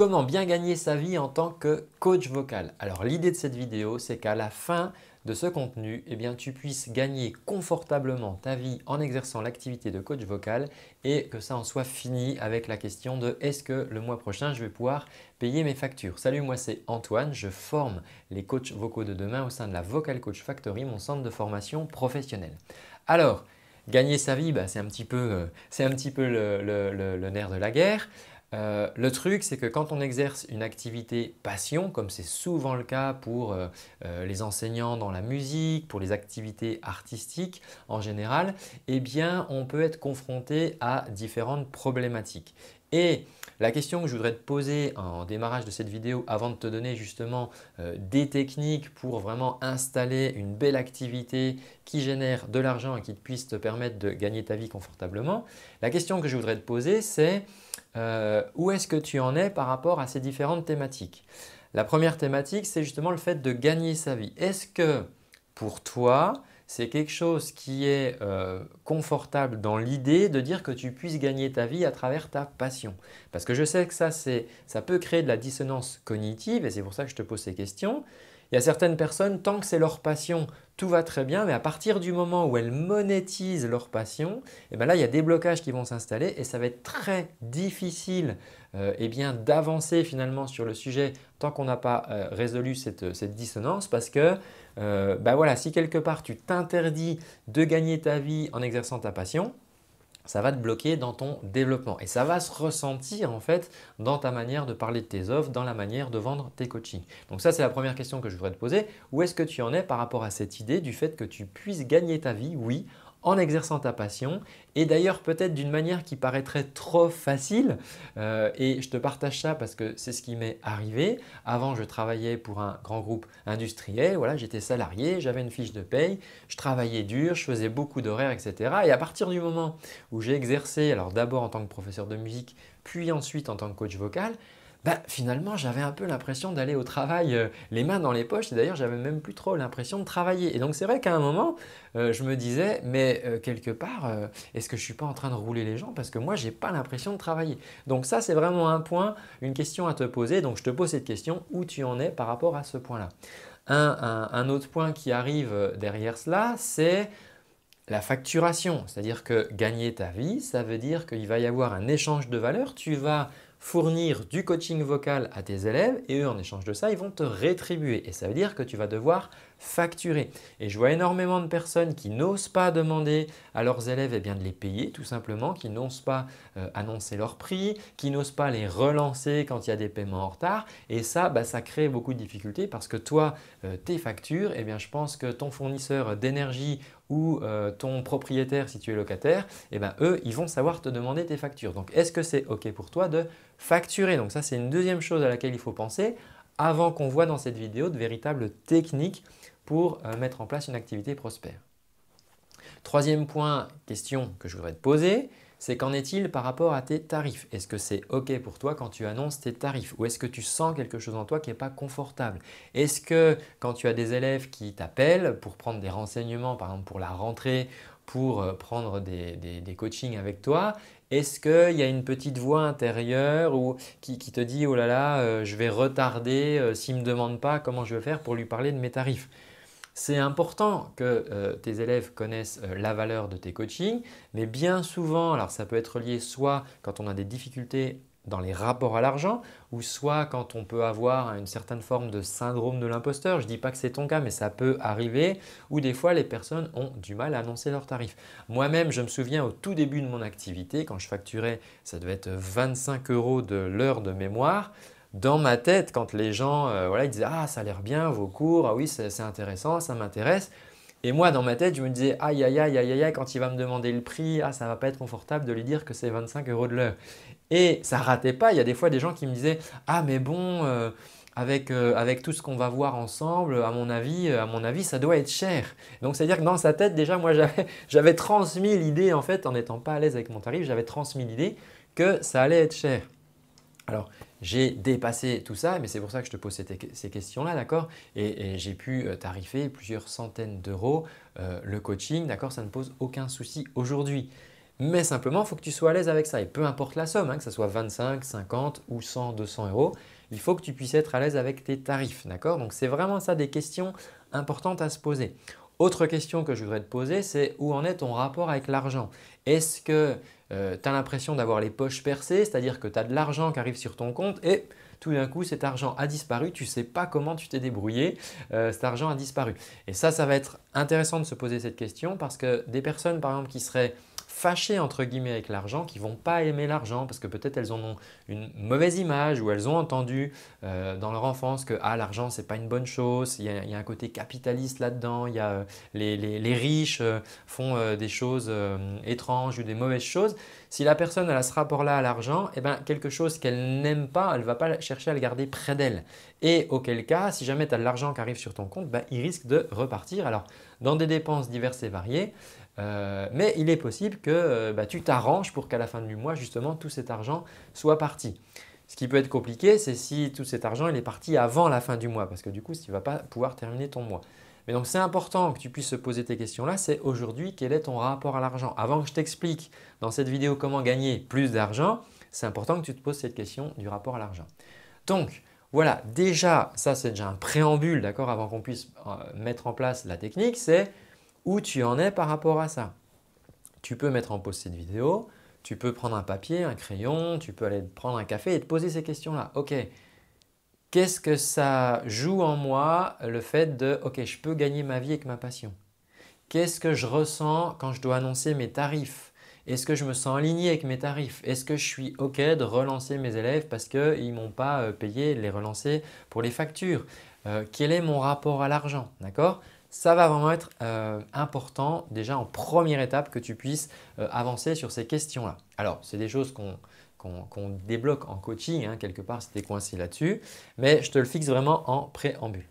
comment bien gagner sa vie en tant que coach vocal. Alors l'idée de cette vidéo, c'est qu'à la fin de ce contenu, eh bien, tu puisses gagner confortablement ta vie en exerçant l'activité de coach vocal et que ça en soit fini avec la question de est-ce que le mois prochain je vais pouvoir payer mes factures. Salut, moi c'est Antoine, je forme les coachs vocaux de demain au sein de la Vocal Coach Factory, mon centre de formation professionnelle. Alors, gagner sa vie, bah, euh, c'est un petit peu, le nerf de la guerre. Euh, le truc, c'est que quand on exerce une activité passion, comme c'est souvent le cas pour euh, euh, les enseignants dans la musique, pour les activités artistiques en général, eh bien, on peut être confronté à différentes problématiques. Et la question que je voudrais te poser en démarrage de cette vidéo avant de te donner justement des techniques pour vraiment installer une belle activité qui génère de l'argent et qui puisse te permettre de gagner ta vie confortablement, la question que je voudrais te poser c'est euh, où est-ce que tu en es par rapport à ces différentes thématiques. La première thématique, c'est justement le fait de gagner sa vie. Est-ce que pour toi, c'est quelque chose qui est euh, confortable dans l'idée de dire que tu puisses gagner ta vie à travers ta passion. Parce que je sais que ça, ça peut créer de la dissonance cognitive et c'est pour ça que je te pose ces questions. Il y a certaines personnes, tant que c'est leur passion, tout va très bien, mais à partir du moment où elles monétisent leur passion, eh ben là, il y a des blocages qui vont s'installer et ça va être très difficile euh, eh bien d'avancer finalement sur le sujet tant qu'on n'a pas euh, résolu euh, cette, dissonance parce que bah voilà, si quelque part tu t'interdis de gagner ta vie en exerçant ta passion, ça va te bloquer dans ton développement. Et ça va se ressentir en fait dans ta manière de parler de tes offres, dans la manière de vendre tes coachings. Donc ça, c'est la première question que je voudrais te poser. Où est-ce que tu en es par rapport à cette idée du fait que tu puisses gagner ta vie, oui, en exerçant ta passion et d'ailleurs peut-être d'une manière qui paraîtrait trop facile euh, et je te partage ça parce que c'est ce qui m'est arrivé. Avant je travaillais pour un grand groupe industriel, voilà, j'étais salarié, j'avais une fiche de paye, je travaillais dur, je faisais beaucoup d'horaires, etc. Et à partir du moment où j'ai exercé, alors d'abord en tant que professeur de musique, puis ensuite en tant que coach vocal, bah, finalement, j'avais un peu l'impression d'aller au travail euh, les mains dans les poches. Et d'ailleurs, j'avais même plus trop l'impression de travailler. Et donc, c'est vrai qu'à un moment, euh, je me disais, mais euh, quelque part, est-ce que je ne suis pas en train de rouler les gens parce que moi, je n'ai pas l'impression de travailler. Donc ça, c'est vraiment un point, une question à te poser. Donc, je te pose cette question où tu en es par rapport à ce point-là. Un, un autre point qui arrive derrière cela, c'est la facturation, c'est-à-dire que gagner ta vie, ça veut dire qu'il va y avoir un échange de valeur. Tu vas fournir du coaching vocal à tes élèves et eux, en échange de ça, ils vont te rétribuer. Et ça veut dire que tu vas devoir facturer. Et je vois énormément de personnes qui n'osent pas demander à leurs élèves et eh bien, de les payer tout simplement, qui n'osent pas euh, annoncer leur prix, qui n'osent pas les relancer quand il y a des paiements en retard. Et ça, bah, ça crée beaucoup de difficultés parce que toi, euh, tes factures, eh bien, je pense que ton fournisseur d'énergie ou euh, ton propriétaire si tu es locataire, eh ben, eux, ils vont savoir te demander tes factures. Donc, est-ce que c'est OK pour toi de facturer Donc ça, c'est une deuxième chose à laquelle il faut penser avant qu'on voit dans cette vidéo de véritables techniques pour euh, mettre en place une activité prospère. Troisième point, question que je voudrais te poser, c'est qu'en est-il par rapport à tes tarifs Est-ce que c'est OK pour toi quand tu annonces tes tarifs Ou est-ce que tu sens quelque chose en toi qui n'est pas confortable Est-ce que quand tu as des élèves qui t'appellent pour prendre des renseignements, par exemple pour la rentrée, pour euh, prendre des, coachings avec toi, est-ce qu'il y a une petite voix intérieure ou qui, te dit ⁇ Oh là là, euh, je vais retarder, s'il ne me demande pas comment je vais faire pour lui parler de mes tarifs ?⁇ c'est important que euh, tes élèves connaissent euh, la valeur de tes coachings, mais bien souvent, alors ça peut être lié soit quand on a des difficultés dans les rapports à l'argent, ou soit quand on peut avoir une certaine forme de syndrome de l'imposteur, je ne dis pas que c'est ton cas, mais ça peut arriver, ou des fois les personnes ont du mal à annoncer leurs tarifs. Moi-même, je me souviens au tout début de mon activité, quand je facturais, ça devait être 25 euros de l'heure de mémoire, dans ma tête, quand les gens euh, voilà, ils disaient Ah, ça a l'air bien, vos cours, ah oui, c'est intéressant, ça m'intéresse. Et moi, dans ma tête, je me disais Aïe, aïe, aïe, aïe, aïe, quand il va me demander le prix, ah, ça va pas être confortable de lui dire que c'est 25 euros de l'heure. Et ça ratait pas. Il y a des fois des gens qui me disaient Ah, mais bon, euh, avec, euh, avec, tout ce qu'on va voir ensemble, à mon avis, à mon avis, ça doit être cher. Donc, c'est-à-dire que dans sa tête, déjà, moi, j'avais transmis l'idée, en fait, en n'étant pas à l'aise avec mon tarif, j'avais transmis l'idée que ça allait être cher. Alors, j'ai dépassé tout ça, mais c'est pour ça que je te pose ces, questions-là, d'accord Et, j'ai pu euh, tarifer plusieurs centaines d'euros euh, le coaching, d'accord Ça ne pose aucun souci aujourd'hui. Mais simplement, il faut que tu sois à l'aise avec ça. Et peu importe la somme, hein, que ce soit 25, 50 ou 100, 200 euros, il faut que tu puisses être à l'aise avec tes tarifs, d'accord Donc, c'est vraiment ça des questions importantes à se poser. Autre question que je voudrais te poser, c'est où en est ton rapport avec l'argent Est-ce que euh, tu as l'impression d'avoir les poches percées, c'est-à-dire que tu as de l'argent qui arrive sur ton compte et tout d'un coup cet argent a disparu, tu ne sais pas comment tu t'es débrouillé, euh, cet argent a disparu. Et ça, ça va être intéressant de se poser cette question parce que des personnes par exemple qui seraient fâchées entre guillemets avec l'argent, qui vont pas aimer l'argent parce que peut-être elles en ont une mauvaise image ou elles ont entendu euh, dans leur enfance que ah, l'argent c'est pas une bonne chose, il y, a, un côté capitaliste là-dedans, il y a euh, les, riches euh, font des choses étranges ou des mauvaises choses. Si la personne a ce rapport-là à l'argent, eh ben, quelque chose qu'elle n'aime pas, elle va pas chercher à le garder près d'elle. Et auquel cas, si jamais tu as de l'argent qui arrive sur ton compte, ben, il risque de repartir. Alors, dans des dépenses diverses et variées, euh, mais il est possible que euh, bah, tu t'arranges pour qu'à la fin du mois, justement, tout cet argent soit parti. Ce qui peut être compliqué, c'est si tout cet argent il est parti avant la fin du mois, parce que du coup, tu ne vas pas pouvoir terminer ton mois. Mais donc, c'est important que tu puisses se poser tes questions-là. C'est aujourd'hui, quel est ton rapport à l'argent Avant que je t'explique dans cette vidéo comment gagner plus d'argent, c'est important que tu te poses cette question du rapport à l'argent. Donc, voilà, déjà, ça c'est déjà un préambule, d'accord, avant qu'on puisse euh, mettre en place la technique, c'est où tu en es par rapport à ça. Tu peux mettre en pause cette vidéo, tu peux prendre un papier, un crayon, tu peux aller prendre un café et te poser ces questions-là. Ok, qu'est-ce que ça joue en moi le fait de ok, je peux gagner ma vie avec ma passion Qu'est-ce que je ressens quand je dois annoncer mes tarifs Est-ce que je me sens aligné avec mes tarifs Est-ce que je suis OK de relancer mes élèves parce qu'ils ne m'ont pas euh, payé, les relancer pour les factures euh, Quel est mon rapport à l'argent D'accord ça va vraiment être euh, important déjà en première étape que tu puisses euh, avancer sur ces questions-là. Alors, c'est des choses qu'on débloque en coaching, hein, quelque part c'était coincé là-dessus, mais je te le fixe vraiment en préambule.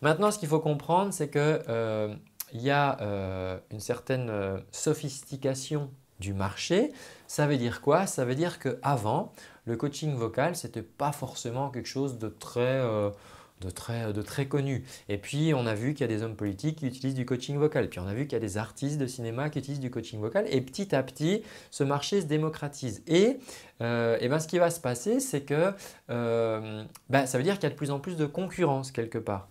Maintenant, ce qu'il faut comprendre, c'est qu'il euh, y a une certaine sophistication du marché. Ça veut dire quoi Ça veut dire qu'avant, le coaching vocal, ce n'était pas forcément quelque chose de très de très, connus. Et puis, on a vu qu'il y a des hommes politiques qui utilisent du coaching vocal. Puis, on a vu qu'il y a des artistes de cinéma qui utilisent du coaching vocal. Et petit à petit, ce marché se démocratise. Et, euh, ben, ce qui va se passer, c'est que euh, ben, ça veut dire qu'il y a de plus en plus de concurrence quelque part.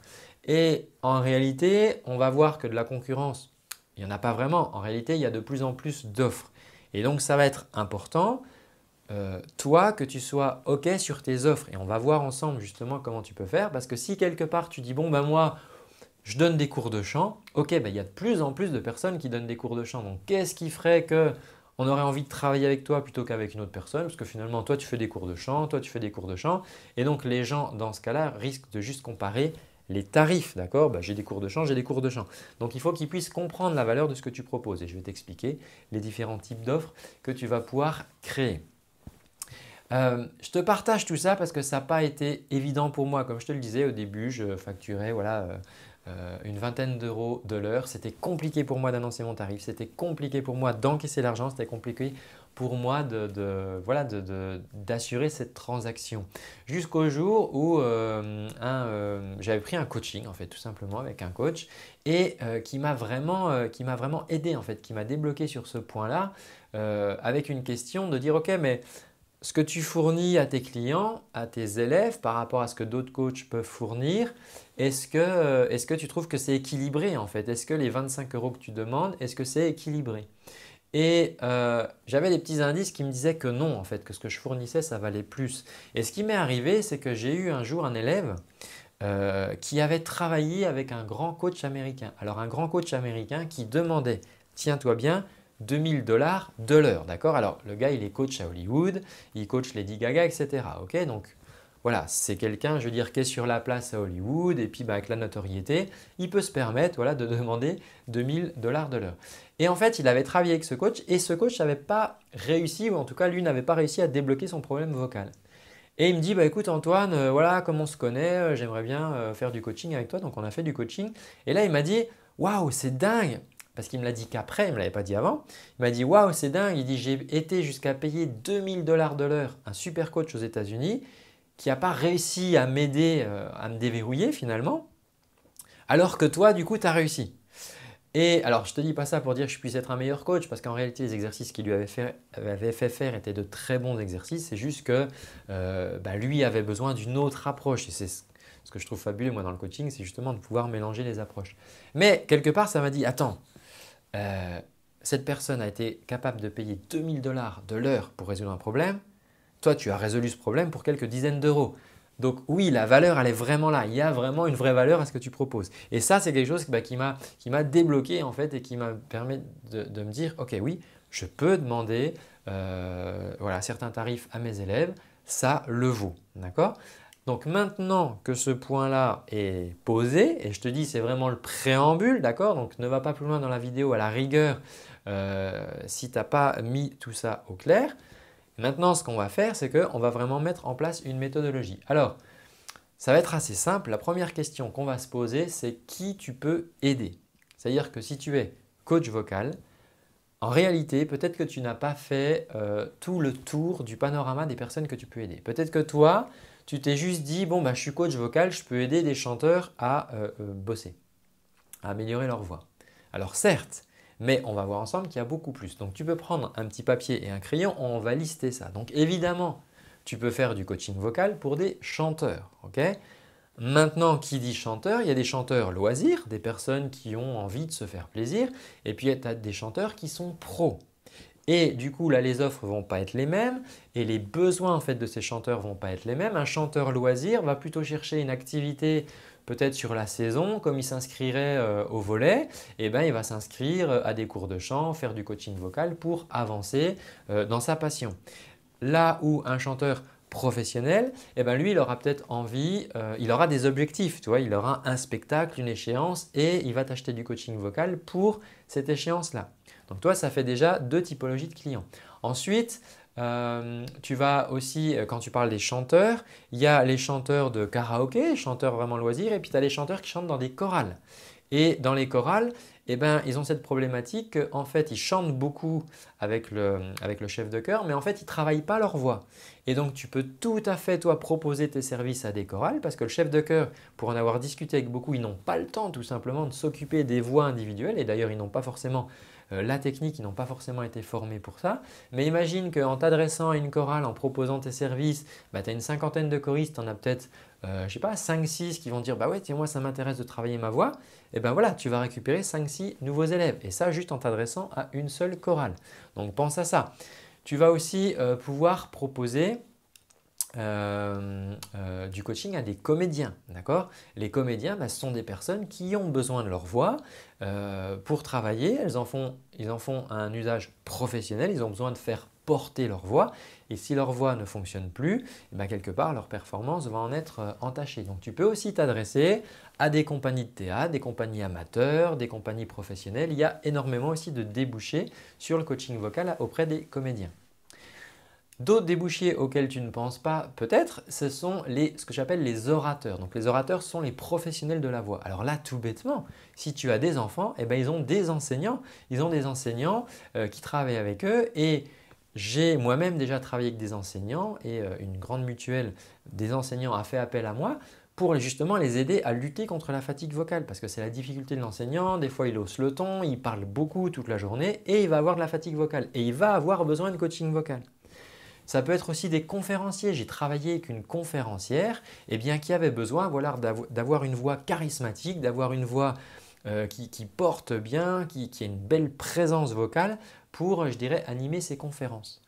Et en réalité, on va voir que de la concurrence, il n'y en a pas vraiment. En réalité, il y a de plus en plus d'offres. Et donc, ça va être important euh, toi, que tu sois OK sur tes offres. Et on va voir ensemble justement comment tu peux faire. Parce que si quelque part tu dis, bon, ben moi, je donne des cours de chant, OK, ben il y a de plus en plus de personnes qui donnent des cours de chant. Donc qu'est-ce qui ferait que on aurait envie de travailler avec toi plutôt qu'avec une autre personne Parce que finalement, toi, tu fais des cours de chant, toi, tu fais des cours de chant. Et donc les gens, dans ce cas-là, risquent de juste comparer les tarifs, d'accord ben, J'ai des cours de chant, j'ai des cours de chant. Donc il faut qu'ils puissent comprendre la valeur de ce que tu proposes. Et je vais t'expliquer les différents types d'offres que tu vas pouvoir créer. Euh, je te partage tout ça parce que ça n'a pas été évident pour moi. Comme je te le disais au début, je facturais euh, euh, une vingtaine d'euros de l'heure. C'était compliqué pour moi d'annoncer mon tarif, c'était compliqué pour moi d'encaisser l'argent, c'était compliqué pour moi d'assurer cette transaction. Jusqu'au jour où j'avais pris un coaching, en fait, tout simplement avec un coach, et qui m'a vraiment, aidé, en fait, qui m'a débloqué sur ce point-là, avec une question de dire, OK, mais ce que tu fournis à tes clients, à tes élèves, par rapport à ce que d'autres coachs peuvent fournir, est-ce que, euh, tu trouves que c'est équilibré en fait Est-ce que les 25 euros que tu demandes, est-ce que c'est équilibré Et euh, j'avais des petits indices qui me disaient que non en fait, que ce que je fournissais, ça valait plus. Et ce qui m'est arrivé, c'est que j'ai eu un jour un élève euh, qui avait travaillé avec un grand coach américain. Alors un grand coach américain qui demandait, tiens-toi bien, 2000 dollars de l'heure, d'accord Alors, le gars, il est coach à Hollywood, il coach Lady Gaga, etc. Ok Donc, voilà, c'est quelqu'un, je veux dire, qui est sur la place à Hollywood et puis bah, avec la notoriété, il peut se permettre voilà, de demander 2000 dollars de l'heure. Et en fait, il avait travaillé avec ce coach et ce coach n'avait pas réussi, ou en tout cas, lui n'avait pas réussi à débloquer son problème vocal. Et il me dit, bah écoute Antoine, euh, voilà comme on se connaît, euh, j'aimerais bien euh, faire du coaching avec toi, donc on a fait du coaching. Et là, il m'a dit, waouh, c'est dingue, parce qu'il me l'a dit qu'après, il ne me l'avait pas dit avant. Il m'a dit Waouh, c'est dingue. Il dit J'ai été jusqu'à payer 2000 dollars de l'heure un super coach aux États-Unis qui n'a pas réussi à m'aider, euh, à me déverrouiller finalement, alors que toi, du coup, tu as réussi. Et alors, je ne te dis pas ça pour dire que je puisse être un meilleur coach, parce qu'en réalité, les exercices qu'il lui avait fait, faire étaient de très bons exercices. C'est juste que euh, bah, lui avait besoin d'une autre approche. Et c'est ce que je trouve fabuleux, moi, dans le coaching, c'est justement de pouvoir mélanger les approches. Mais quelque part, ça m'a dit, attends, euh, cette personne a été capable de payer 2000 dollars de l'heure pour résoudre un problème, toi tu as résolu ce problème pour quelques dizaines d'euros. Donc oui, la valeur, elle est vraiment là. Il y a vraiment une vraie valeur à ce que tu proposes. Et ça, c'est quelque chose bah, qui m'a débloqué en fait et qui m'a permis de, me dire, ok, oui, je peux demander euh, certains tarifs à mes élèves, ça le vaut. D'accord donc maintenant que ce point-là est posé, et je te dis c'est vraiment le préambule, d'accord Donc ne va pas plus loin dans la vidéo à la rigueur euh, si tu n'as pas mis tout ça au clair. Maintenant ce qu'on va faire, c'est qu'on va vraiment mettre en place une méthodologie. Alors, ça va être assez simple. La première question qu'on va se poser, c'est qui tu peux aider C'est-à-dire que si tu es coach vocal, en réalité, peut-être que tu n'as pas fait euh, tout le tour du panorama des personnes que tu peux aider. Peut-être que toi, tu t'es juste dit, bon, bah, je suis coach vocal, je peux aider des chanteurs à euh, euh, bosser, à améliorer leur voix. Alors certes, mais on va voir ensemble qu'il y a beaucoup plus. Donc tu peux prendre un petit papier et un crayon, on va lister ça. Donc évidemment, tu peux faire du coaching vocal pour des chanteurs. Maintenant, qui dit chanteur Il y a des chanteurs loisirs, des personnes qui ont envie de se faire plaisir, et puis tu as des chanteurs qui sont pros. Et du coup, là, les offres vont pas être les mêmes et les besoins en fait de ces chanteurs vont pas être les mêmes. Un chanteur loisir va plutôt chercher une activité peut-être sur la saison, comme il s'inscrirait euh, au volet, Et eh ben, il va s'inscrire euh, à des cours de chant, faire du coaching vocal pour avancer euh, dans sa passion. Là où un chanteur professionnel, eh ben lui, il aura peut-être envie, il aura des objectifs, tu vois, il aura un spectacle, une échéance et il va t'acheter du coaching vocal pour cette échéance-là. Donc toi, ça fait déjà deux typologies de clients. Ensuite, euh, tu vas aussi, euh, quand tu parles des chanteurs, il y a les chanteurs de karaoké, chanteurs vraiment loisirs, et puis tu as les chanteurs qui chantent dans des chorales. Et dans les chorales, eh ben, ils ont cette problématique qu'en fait, ils chantent beaucoup avec le, avec le chef de chœur, mais en fait, ils ne travaillent pas leur voix. Et donc, tu peux tout à fait, toi, proposer tes services à des chorales, parce que le chef de chœur, pour en avoir discuté avec beaucoup, ils n'ont pas le temps, tout simplement, de s'occuper des voix individuelles, et d'ailleurs, ils n'ont pas forcément euh, la technique, ils n'ont pas forcément été formés pour ça. Mais imagine qu'en t'adressant à une chorale, en proposant tes services, bah, tu as une cinquantaine de choristes, tu en as peut-être, euh, je pas, 5-6 qui vont dire Bah ouais, tiens, moi ça m'intéresse de travailler ma voix. Et ben voilà, tu vas récupérer 5-6 nouveaux élèves. Et ça, juste en t'adressant à une seule chorale. Donc pense à ça. Tu vas aussi euh, pouvoir proposer euh, euh, du coaching à des comédiens, d'accord Les comédiens, bah, ce sont des personnes qui ont besoin de leur voix euh, pour travailler. ils en font un usage professionnel. Ils ont besoin de faire porter leur voix. Et si leur voix ne fonctionne plus, eh ben, quelque part, leur performance va en être entachée. Donc tu peux aussi t'adresser à des compagnies de théâtre, des compagnies amateurs, des compagnies professionnelles. Il y a énormément aussi de débouchés sur le coaching vocal auprès des comédiens. D'autres débouchés auxquels tu ne penses pas, peut-être, ce sont les, ce que j'appelle les orateurs. Donc les orateurs sont les professionnels de la voix. Alors là, tout bêtement, si tu as des enfants, eh ben, ils ont des enseignants. Ils ont des enseignants euh, qui travaillent avec eux et j'ai moi-même déjà travaillé avec des enseignants et euh, une grande mutuelle des enseignants a fait appel à moi pour justement les aider à lutter contre la fatigue vocale parce que c'est la difficulté de l'enseignant, des fois il hausse le ton, il parle beaucoup toute la journée et il va avoir de la fatigue vocale et il va avoir besoin de coaching vocal. Ça peut être aussi des conférenciers. J'ai travaillé avec une conférencière eh qui avait besoin voilà, d'avoir une voix charismatique, d'avoir une voix euh, qui, porte bien, qui, qui a une belle présence vocale pour, je dirais, animer ses conférences.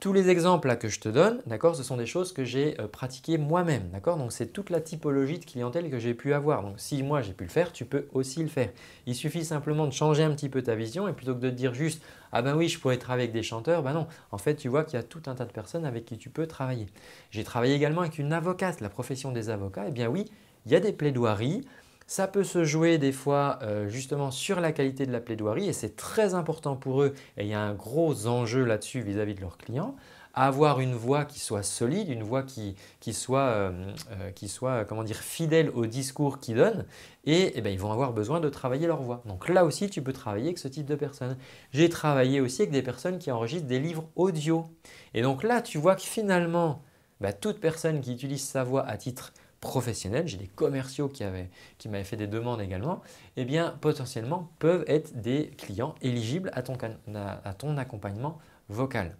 Tous les exemples que je te donne, d'accord, ce sont des choses que j'ai euh, pratiquées moi-même, d'accord Donc c'est toute la typologie de clientèle que j'ai pu avoir. Donc si moi j'ai pu le faire, tu peux aussi le faire. Il suffit simplement de changer un petit peu ta vision et plutôt que de dire juste ah ben oui, je pourrais travailler avec des chanteurs, ben non. En fait, tu vois qu'il y a tout un tas de personnes avec qui tu peux travailler. J'ai travaillé également avec une avocate, la profession des avocats. Eh bien oui, il y a des plaidoiries, ça peut se jouer des fois euh, justement sur la qualité de la plaidoirie et c'est très important pour eux et il y a un gros enjeu là-dessus vis-à-vis de leurs clients avoir une voix qui soit solide, une voix euh, euh, qui, soit, comment dire, fidèle au discours qu'ils donnent, et, eh ben, ils vont avoir besoin de travailler leur voix. Donc là aussi, tu peux travailler avec ce type de personnes. J'ai travaillé aussi avec des personnes qui enregistrent des livres audio. Et donc là, tu vois que finalement, bah, toute personne qui utilise sa voix à titre professionnels, j'ai des commerciaux qui, avaient, qui m'avaient fait des demandes également, eh bien potentiellement peuvent être des clients éligibles à ton, à ton accompagnement vocal.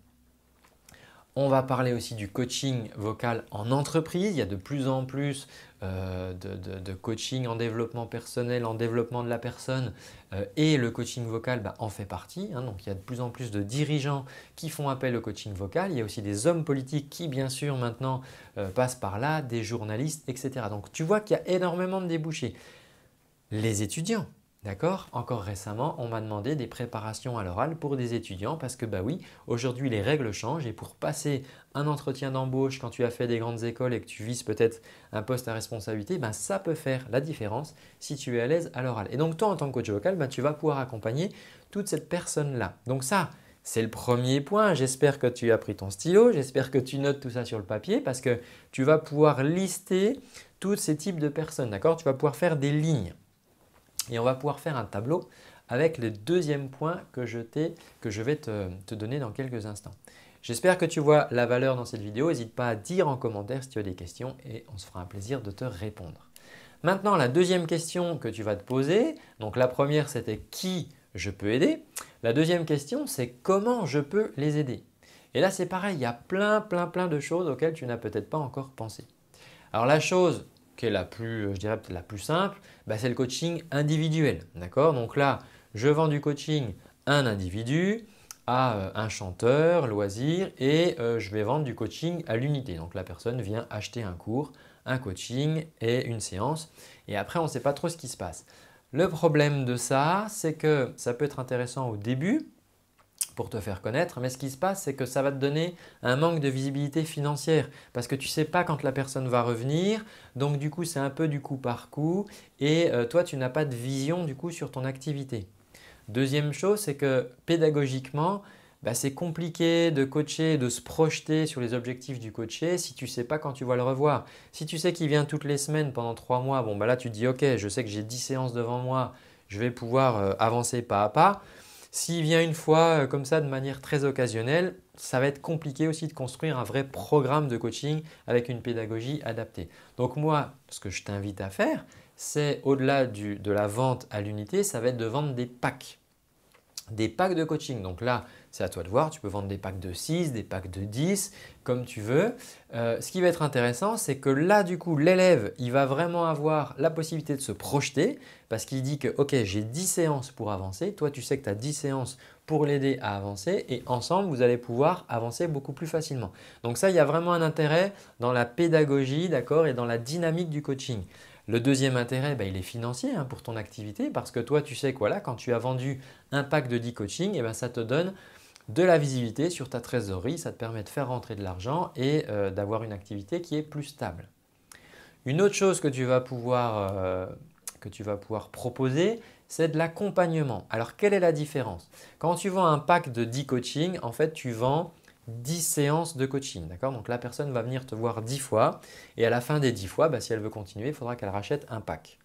On va parler aussi du coaching vocal en entreprise. Il y a de plus en plus euh, de, coaching en développement personnel, en développement de la personne, euh, et le coaching vocal bah, en fait partie. Hein. donc il y a de plus en plus de dirigeants qui font appel au coaching vocal. Il y a aussi des hommes politiques qui, bien sûr, maintenant euh, passent par là, des journalistes, etc. Donc tu vois qu'il y a énormément de débouchés. Les étudiants, D'accord Encore récemment, on m'a demandé des préparations à l'oral pour des étudiants parce que, bah oui, aujourd'hui les règles changent et pour passer un entretien d'embauche quand tu as fait des grandes écoles et que tu vises peut-être un poste à responsabilité, ben ça peut faire la différence si tu es à l'aise à l'oral. Et donc, toi, en tant que coach vocal, ben tu vas pouvoir accompagner toute cette personne-là. Donc, ça, c'est le premier point. J'espère que tu as pris ton stylo, j'espère que tu notes tout ça sur le papier parce que tu vas pouvoir lister tous ces types de personnes. D'accord Tu vas pouvoir faire des lignes. Et on va pouvoir faire un tableau avec le deuxième point que je, que je vais te, te, donner dans quelques instants. J'espère que tu vois la valeur dans cette vidéo. N'hésite pas à dire en commentaire si tu as des questions et on se fera un plaisir de te répondre. Maintenant, la deuxième question que tu vas te poser, donc la première c'était qui je peux aider. La deuxième question c'est comment je peux les aider. Et là c'est pareil, il y a plein plein plein de choses auxquelles tu n'as peut-être pas encore pensé. Alors la chose qui est la plus, euh, je dirais la plus simple, bah, c'est le coaching individuel. Donc là, je vends du coaching à un individu, à euh, un chanteur, loisir, et euh, je vais vendre du coaching à l'unité. Donc la personne vient acheter un cours, un coaching et une séance, et après on ne sait pas trop ce qui se passe. Le problème de ça, c'est que ça peut être intéressant au début, pour te faire connaître, mais ce qui se passe, c'est que ça va te donner un manque de visibilité financière parce que tu ne sais pas quand la personne va revenir, donc du coup, c'est un peu du coup par coup et euh, toi, tu n'as pas de vision du coup sur ton activité. Deuxième chose, c'est que pédagogiquement, bah, c'est compliqué de coacher, de se projeter sur les objectifs du coaché si tu ne sais pas quand tu vas le revoir. Si tu sais qu'il vient toutes les semaines pendant trois mois, bon bah là tu dis ok, je sais que j'ai 10 séances devant moi, je vais pouvoir euh, avancer pas à pas. S'il vient une fois euh, comme ça de manière très occasionnelle, ça va être compliqué aussi de construire un vrai programme de coaching avec une pédagogie adaptée. Donc moi, ce que je t'invite à faire, c'est au-delà de la vente à l'unité, ça va être de vendre des packs des packs de coaching. Donc là, c'est à toi de voir, tu peux vendre des packs de 6, des packs de 10, comme tu veux. Euh, ce qui va être intéressant, c'est que là, du coup, l'élève, il va vraiment avoir la possibilité de se projeter parce qu'il dit que, OK, j'ai 10 séances pour avancer, toi, tu sais que tu as 10 séances pour l'aider à avancer et ensemble, vous allez pouvoir avancer beaucoup plus facilement. Donc ça, il y a vraiment un intérêt dans la pédagogie, d'accord, et dans la dynamique du coaching. Le deuxième intérêt, bah, il est financier hein, pour ton activité parce que toi, tu sais quoi là, quand tu as vendu un pack de 10 coaching, et eh ben, ça te donne de la visibilité sur ta trésorerie, ça te permet de faire rentrer de l'argent et euh, d'avoir une activité qui est plus stable. Une autre chose que tu vas pouvoir, euh, que tu vas pouvoir proposer, c'est de l'accompagnement. Alors, quelle est la différence Quand tu vends un pack de 10 coaching, en fait, tu vends 10 séances de coaching. Donc la personne va venir te voir 10 fois et à la fin des 10 fois, bah, si elle veut continuer, il faudra qu'elle rachète un pack.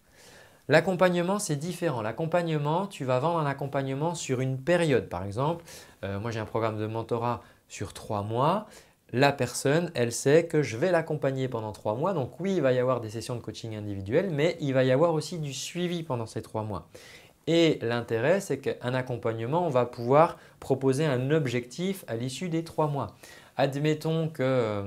L'accompagnement, c'est différent. L'accompagnement, tu vas vendre un accompagnement sur une période. Par exemple, euh, moi j'ai un programme de mentorat sur 3 mois. La personne, elle sait que je vais l'accompagner pendant 3 mois. Donc oui, il va y avoir des sessions de coaching individuelles, mais il va y avoir aussi du suivi pendant ces 3 mois. Et l'intérêt, c'est qu'un accompagnement, on va pouvoir proposer un objectif à l'issue des trois mois. Admettons que, euh,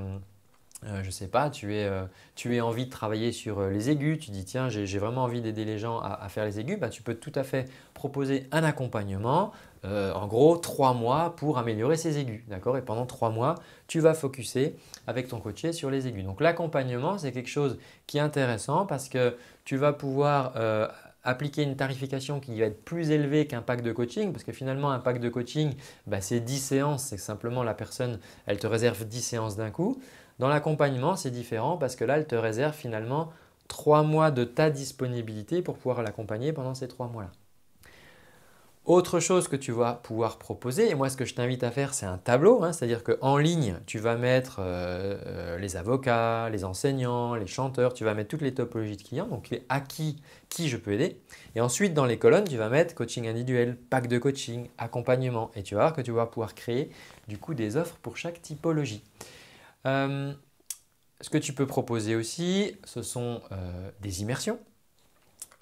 euh, je ne sais pas, tu es, euh, tu envie de travailler sur les aigus, tu dis tiens, j'ai vraiment envie d'aider les gens à, faire les aigus, bah, tu peux tout à fait proposer un accompagnement, en gros trois mois pour améliorer ses aigus, Et pendant trois mois, tu vas focuser avec ton coaché sur les aigus. Donc l'accompagnement, c'est quelque chose qui est intéressant parce que tu vas pouvoir appliquer une tarification qui va être plus élevée qu'un pack de coaching, parce que finalement un pack de coaching, bah, c'est 10 séances, c'est simplement la personne, elle te réserve 10 séances d'un coup. Dans l'accompagnement, c'est différent parce que là, elle te réserve finalement 3 mois de ta disponibilité pour pouvoir l'accompagner pendant ces 3 mois-là. Autre chose que tu vas pouvoir proposer, et moi ce que je t'invite à faire, c'est un tableau, hein. c'est-à-dire qu'en ligne, tu vas mettre euh, euh, les avocats, les enseignants, les chanteurs, tu vas mettre toutes les topologies de clients, donc à qui, je peux aider. Et ensuite, dans les colonnes, tu vas mettre coaching individuel, pack de coaching, accompagnement, et tu vas voir que tu vas pouvoir créer du coup des offres pour chaque typologie. Euh, ce que tu peux proposer aussi, ce sont des immersions.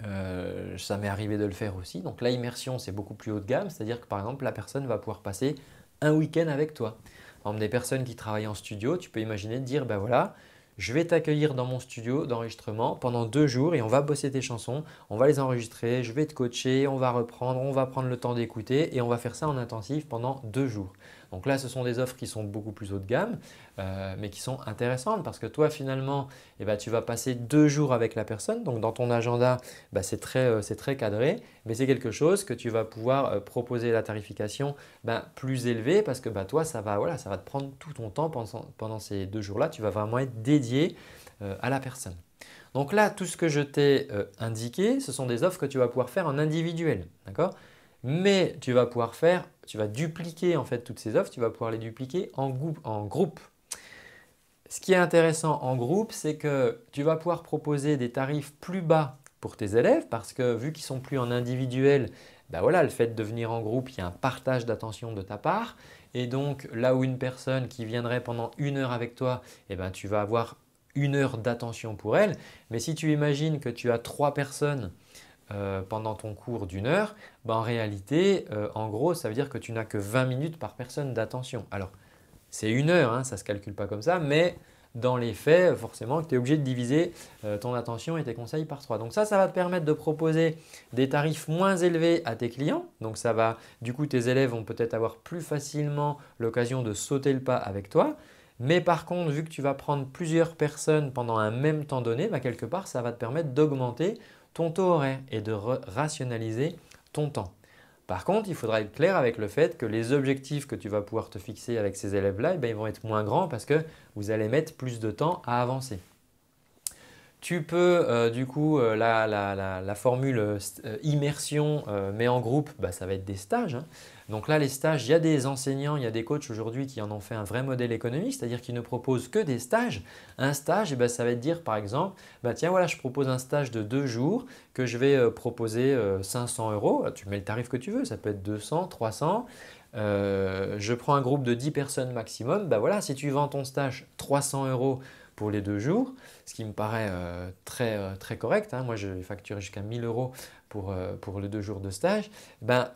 Euh, ça m'est arrivé de le faire aussi. Donc là, immersion, c'est beaucoup plus haut de gamme, c'est-à-dire que par exemple, la personne va pouvoir passer un week-end avec toi. Par des personnes qui travaillent en studio, tu peux imaginer de dire, ben voilà, je vais t'accueillir dans mon studio d'enregistrement pendant deux jours et on va bosser tes chansons, on va les enregistrer, je vais te coacher, on va reprendre, on va prendre le temps d'écouter et on va faire ça en intensif pendant deux jours. Donc là, ce sont des offres qui sont beaucoup plus haut de gamme, euh, mais qui sont intéressantes parce que toi, finalement, eh ben, tu vas passer deux jours avec la personne. Donc dans ton agenda, bah, c'est très, euh, très, cadré, mais c'est quelque chose que tu vas pouvoir euh, proposer la tarification bah, plus élevée parce que bah, toi, ça va, voilà, ça va te prendre tout ton temps pendant, ces deux jours-là. Tu vas vraiment être dédié à la personne. Donc là, tout ce que je t'ai indiqué, ce sont des offres que tu vas pouvoir faire en individuel. D'accord mais tu vas pouvoir faire, tu vas dupliquer en fait toutes ces offres, tu vas pouvoir les dupliquer en, en groupe. Ce qui est intéressant en groupe, c'est que tu vas pouvoir proposer des tarifs plus bas pour tes élèves parce que vu qu'ils sont plus en individuel, bah voilà, le fait de venir en groupe, il y a un partage d'attention de ta part. Et donc là où une personne qui viendrait pendant une heure avec toi, eh ben, tu vas avoir une heure d'attention pour elle. Mais si tu imagines que tu as trois personnes euh, pendant ton cours d'une heure, ben, en réalité, euh, en gros, ça veut dire que tu n'as que 20 minutes par personne d'attention. Alors, c'est une heure, hein, ça ne se calcule pas comme ça, mais dans les faits, forcément, tu es obligé de diviser euh, ton attention et tes conseils par trois. Donc ça, ça va te permettre de proposer des tarifs moins élevés à tes clients. Donc ça va, du coup, tes élèves vont peut-être avoir plus facilement l'occasion de sauter le pas avec toi. Mais par contre, vu que tu vas prendre plusieurs personnes pendant un même temps donné, ben, quelque part, ça va te permettre d'augmenter ton taux horaire et de rationaliser ton temps. Par contre, il faudra être clair avec le fait que les objectifs que tu vas pouvoir te fixer avec ces élèves-là, eh ben, ils vont être moins grands parce que vous allez mettre plus de temps à avancer. Tu peux euh, du coup, euh, la, formule euh, immersion mais en groupe, bah, ça va être des stages. Hein, donc là, les stages, il y a des enseignants, il y a des coachs aujourd'hui qui en ont fait un vrai modèle économique, c'est-à-dire qu'ils ne proposent que des stages. Un stage, eh ben, ça va être dire par exemple, bah, tiens voilà, je propose un stage de deux jours que je vais euh, proposer 500 euh, euros. Ah, tu mets le tarif que tu veux, ça peut être 200, 300. Euh, je prends un groupe de 10 personnes maximum. Bah, voilà, si tu vends ton stage 300 euros pour les deux jours, ce qui me paraît très, correct. Hein. Moi, je vais facturer jusqu'à 1000 euros pour, les deux jours de stage. Ben,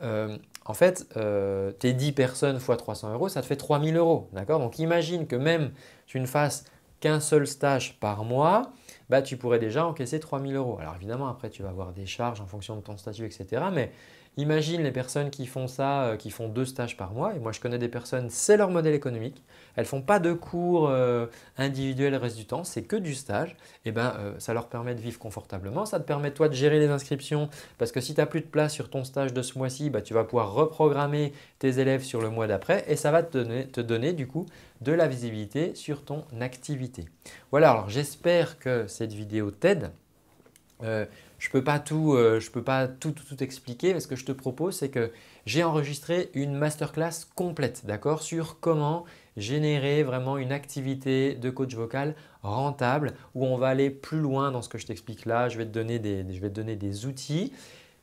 en fait, euh, tes 10 personnes fois 300 euros, ça te fait 3000 euros. D'accord Donc imagine que même tu ne fasses qu'un seul stage par mois, bah, tu pourrais déjà encaisser 3000 euros. Alors évidemment, après, tu vas avoir des charges en fonction de ton statut, etc. Mais Imagine les personnes qui font ça, euh, qui font deux stages par mois. Et moi, je connais des personnes, c'est leur modèle économique. Elles ne font pas de cours euh, individuels le reste du temps, c'est que du stage. Et ben, euh, ça leur permet de vivre confortablement. Ça te permet toi de gérer les inscriptions parce que si tu n'as plus de place sur ton stage de ce mois-ci, bah, tu vas pouvoir reprogrammer tes élèves sur le mois d'après et ça va te donner, du coup de la visibilité sur ton activité. Voilà, alors j'espère que cette vidéo t'aide je ne peux pas euh, tout, tout, expliquer, mais ce que je te propose, c'est que j'ai enregistré une masterclass complète, d'accord, sur comment générer vraiment une activité de coach vocal rentable, où on va aller plus loin dans ce que je t'explique là. Je vais te donner des, outils.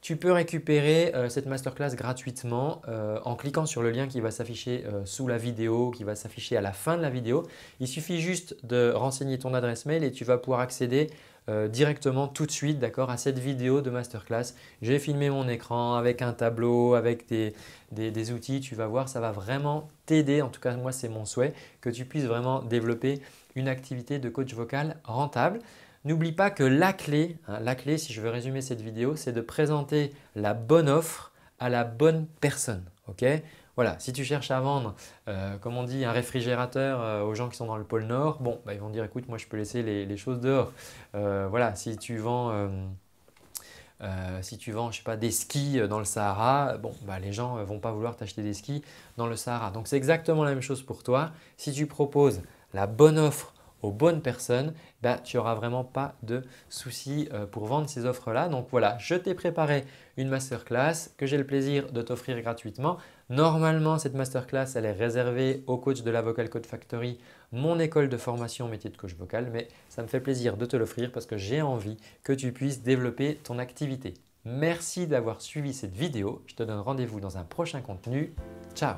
Tu peux récupérer euh, cette masterclass gratuitement euh, en cliquant sur le lien qui va s'afficher sous la vidéo, qui va s'afficher à la fin de la vidéo. Il suffit juste de renseigner ton adresse mail et tu vas pouvoir accéder euh, directement tout de suite d'accord, à cette vidéo de masterclass. J'ai filmé mon écran avec un tableau, avec des, outils. Tu vas voir, ça va vraiment t'aider. En tout cas, moi, c'est mon souhait que tu puisses vraiment développer une activité de coach vocal rentable. N'oublie pas que la clé, hein, la clé, si je veux résumer cette vidéo, c'est de présenter la bonne offre à la bonne personne. Voilà, si tu cherches à vendre, euh, comme on dit, un réfrigérateur euh, aux gens qui sont dans le pôle Nord, bon, bah, ils vont dire écoute, moi je peux laisser les, choses dehors. Euh, voilà, si tu vends. si tu vends, je sais pas, des skis dans le Sahara, bah, les gens ne vont pas vouloir t'acheter des skis dans le Sahara. Donc c'est exactement la même chose pour toi. Si tu proposes la bonne offre aux bonnes personnes, bah, tu n'auras vraiment pas de soucis euh, pour vendre ces offres-là. Donc voilà, je t'ai préparé une masterclass que j'ai le plaisir de t'offrir gratuitement. Normalement, cette masterclass, elle est réservée au coach de la Vocal Code Factory, mon école de formation métier de coach vocal, mais ça me fait plaisir de te l'offrir parce que j'ai envie que tu puisses développer ton activité. Merci d'avoir suivi cette vidéo. Je te donne rendez-vous dans un prochain contenu. Ciao